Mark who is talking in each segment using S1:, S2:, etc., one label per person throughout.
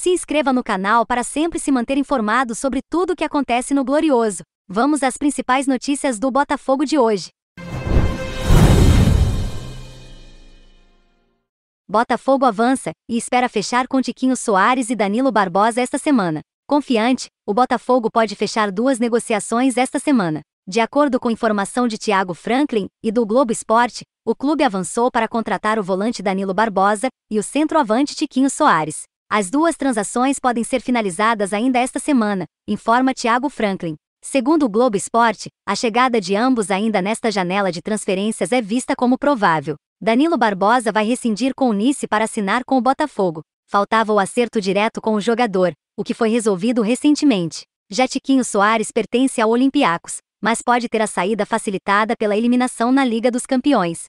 S1: Se inscreva no canal para sempre se manter informado sobre tudo o que acontece no Glorioso. Vamos às principais notícias do Botafogo de hoje. Botafogo avança e espera fechar com Tiquinho Soares e Danilo Barbosa esta semana. Confiante, o Botafogo pode fechar duas negociações esta semana. De acordo com informação de Thiago Franklin e do Globo Esporte, o clube avançou para contratar o volante Danilo Barbosa e o centroavante Tiquinho Soares. As duas transações podem ser finalizadas ainda esta semana, informa Thiago Franklin. Segundo o Globo Esporte, a chegada de ambos ainda nesta janela de transferências é vista como provável. Danilo Barbosa vai rescindir com o Nice para assinar com o Botafogo. Faltava o acerto direto com o jogador, o que foi resolvido recentemente. Já Tiquinho Soares pertence ao Olympiacos, mas pode ter a saída facilitada pela eliminação na Liga dos Campeões.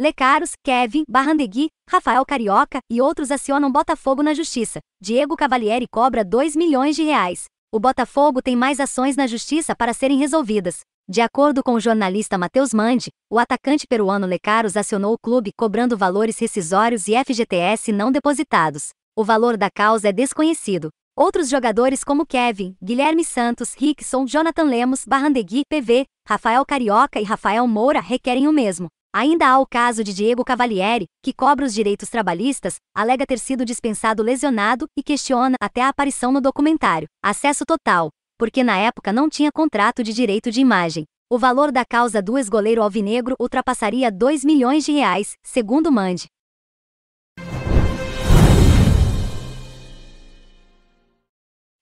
S1: Lecaros, Kevin, Barrandegui, Rafael Carioca e outros acionam Botafogo na justiça. Diego Cavalieri cobra 2 milhões de reais. O Botafogo tem mais ações na justiça para serem resolvidas. De acordo com o jornalista Matheus Mandi, o atacante peruano Lecaros acionou o clube cobrando valores rescisórios e FGTS não depositados. O valor da causa é desconhecido. Outros jogadores como Kevin, Guilherme Santos, Rickson, Jonathan Lemos, Barrandegui, PV, Rafael Carioca e Rafael Moura requerem o mesmo. Ainda há o caso de Diego Cavalieri, que cobra os direitos trabalhistas, alega ter sido dispensado lesionado e questiona até a aparição no documentário. Acesso total, porque na época não tinha contrato de direito de imagem. O valor da causa do ex-goleiro alvinegro ultrapassaria 2 milhões de reais, segundo Mande.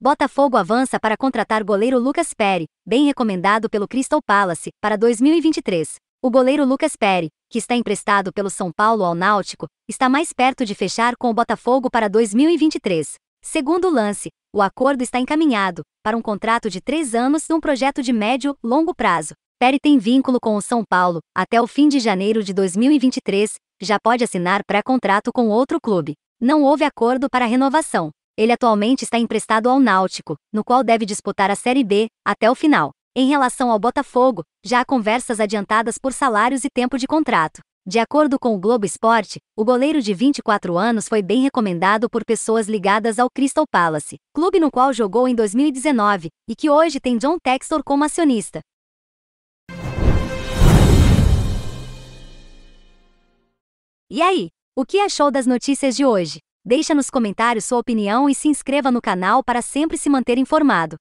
S1: Botafogo avança para contratar goleiro Lucas Peri, bem recomendado pelo Crystal Palace, para 2023. O goleiro Lucas Pere, que está emprestado pelo São Paulo ao Náutico, está mais perto de fechar com o Botafogo para 2023. Segundo o lance, o acordo está encaminhado para um contrato de três anos num projeto de médio longo prazo. Pere tem vínculo com o São Paulo até o fim de janeiro de 2023, já pode assinar pré-contrato com outro clube. Não houve acordo para renovação. Ele atualmente está emprestado ao Náutico, no qual deve disputar a Série B até o final. Em relação ao Botafogo, já há conversas adiantadas por salários e tempo de contrato. De acordo com o Globo Esporte, o goleiro de 24 anos foi bem recomendado por pessoas ligadas ao Crystal Palace, clube no qual jogou em 2019, e que hoje tem John Textor como acionista. E aí, o que achou das notícias de hoje? Deixa nos comentários sua opinião e se inscreva no canal para sempre se manter informado.